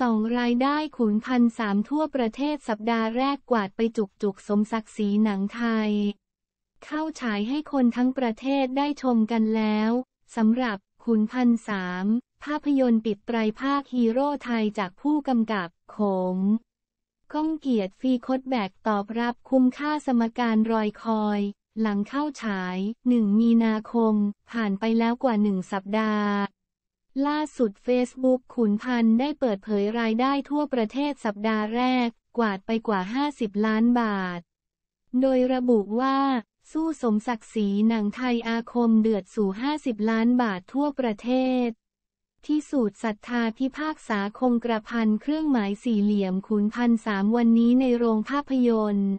สองรายได้ขุนพันสามทั่วประเทศสัปดาห์แรกกวาดไปจุกจุกสมศักดิ์ศรีหนังไทย เข้าฉายให้คนทั้งประเทศได้ชมกันแล้วสำหรับขุนพันสามภาพยนตร์ปิดไตรภาคฮีโร่ไทยจากผู้กำกับโขมก้องเกียรติฟีคดแบกตอบรับคุ้มค่าสมการรอยคอย หลังเข้าฉาย 1 มีนาคม ผ่านไปแล้วกว่า 1 สัปดาห์ล่าสุด Facebook ขุนพันธ์ได้เปิดเผยรายได้ทั่วประเทศสัปดาห์แรก กวาดไปกว่า 50 ล้านบาท โดยระบุว่า สู้สมศักดิ์ศรีหนังไทยอาคมเดือดสู่ 50 ล้านบาททั่วประเทศ ที่สูตรศรัทธาพิพากษาคงกระพันเครื่องหมายสี่เหลี่ยมขุนพันสามวันนี้ในโรงภาพยนตร์